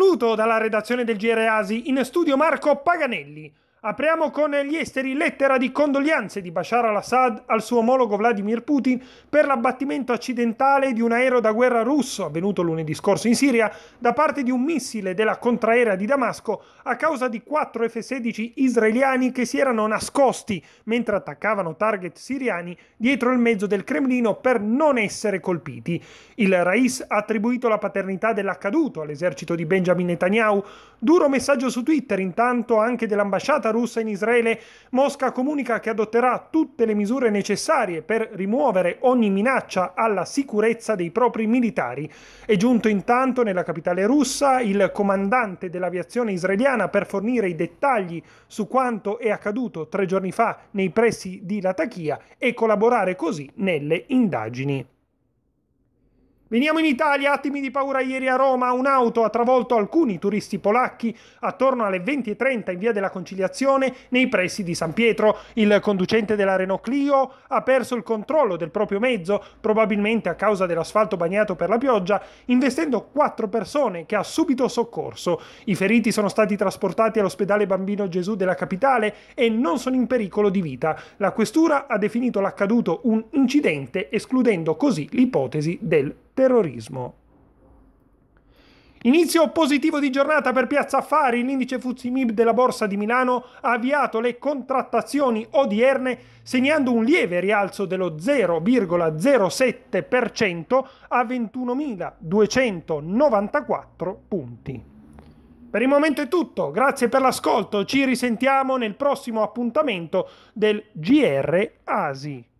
saluto dalla redazione del GR Asi in studio Marco Paganelli. Apriamo con gli esteri lettera di condoglianze di Bashar al-Assad al suo omologo Vladimir Putin per l'abbattimento accidentale di un aereo da guerra russo avvenuto lunedì scorso in Siria da parte di un missile della contraerea di Damasco a causa di quattro F-16 israeliani che si erano nascosti mentre attaccavano target siriani dietro il mezzo del Cremlino per non essere colpiti. Il Rais ha attribuito la paternità dell'accaduto all'esercito di Benjamin Netanyahu. Duro messaggio su Twitter intanto anche dell'ambasciata dell'invasione russa in Israele, Mosca comunica che adotterà tutte le misure necessarie per rimuovere ogni minaccia alla sicurezza dei propri militari. È giunto intanto nella capitale russa il comandante dell'aviazione israeliana per fornire i dettagli su quanto è accaduto tre giorni fa nei pressi di Latakia e collaborare così nelle indagini. Veniamo in Italia, attimi di paura ieri a Roma, un'auto ha travolto alcuni turisti polacchi attorno alle 20.30 in via della conciliazione nei pressi di San Pietro. Il conducente della Renault Clio ha perso il controllo del proprio mezzo, probabilmente a causa dell'asfalto bagnato per la pioggia, investendo quattro persone che ha subito soccorso. I feriti sono stati trasportati all'ospedale Bambino Gesù della capitale e non sono in pericolo di vita. La questura ha definito l'accaduto un incidente, escludendo così l'ipotesi del terrorismo. Inizio positivo di giornata per Piazza Affari, l'indice Fuzimib della Borsa di Milano ha avviato le contrattazioni odierne segnando un lieve rialzo dello 0,07% a 21.294 punti. Per il momento è tutto, grazie per l'ascolto, ci risentiamo nel prossimo appuntamento del GR Asi.